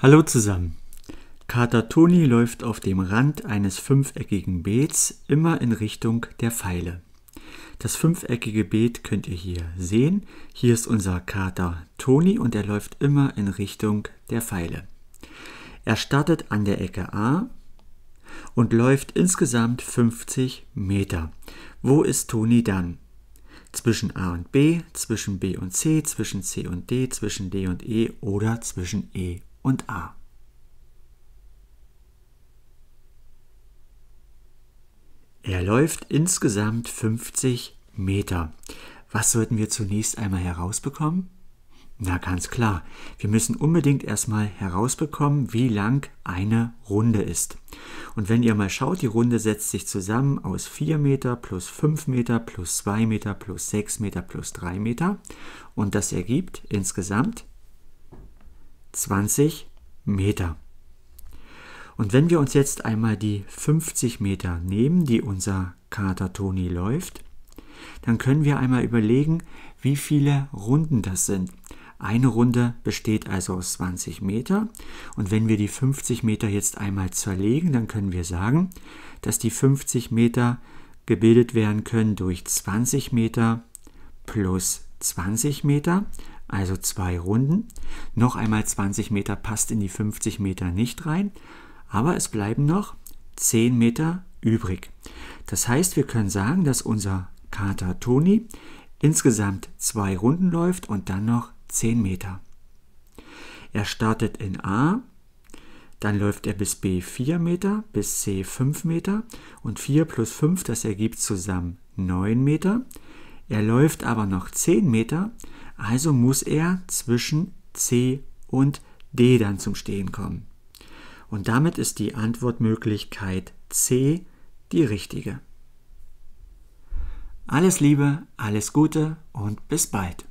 Hallo zusammen. Kater Toni läuft auf dem Rand eines fünfeckigen Beets immer in Richtung der Pfeile. Das fünfeckige Beet könnt ihr hier sehen. Hier ist unser Kater Toni und er läuft immer in Richtung der Pfeile. Er startet an der Ecke A und läuft insgesamt 50 Meter. Wo ist Toni dann? zwischen A und B, zwischen B und C, zwischen C und D, zwischen D und E oder zwischen E und A. Er läuft insgesamt 50 Meter. Was sollten wir zunächst einmal herausbekommen? Na ganz klar, wir müssen unbedingt erstmal herausbekommen, wie lang eine Runde ist. Und wenn ihr mal schaut, die Runde setzt sich zusammen aus 4 Meter plus 5 Meter plus 2 Meter plus 6 Meter plus 3 Meter und das ergibt insgesamt 20 Meter. Und wenn wir uns jetzt einmal die 50 Meter nehmen, die unser Kater Toni läuft, dann können wir einmal überlegen, wie viele Runden das sind. Eine Runde besteht also aus 20 Meter und wenn wir die 50 Meter jetzt einmal zerlegen, dann können wir sagen, dass die 50 Meter gebildet werden können durch 20 Meter plus 20 Meter, also zwei Runden. Noch einmal 20 Meter passt in die 50 Meter nicht rein, aber es bleiben noch 10 Meter übrig. Das heißt, wir können sagen, dass unser Kater Toni insgesamt zwei Runden läuft und dann noch 10 Meter. Er startet in A, dann läuft er bis B 4 Meter, bis C 5 Meter und 4 plus 5, das ergibt zusammen 9 Meter. Er läuft aber noch 10 Meter, also muss er zwischen C und D dann zum Stehen kommen. Und damit ist die Antwortmöglichkeit C die richtige. Alles Liebe, alles Gute und bis bald.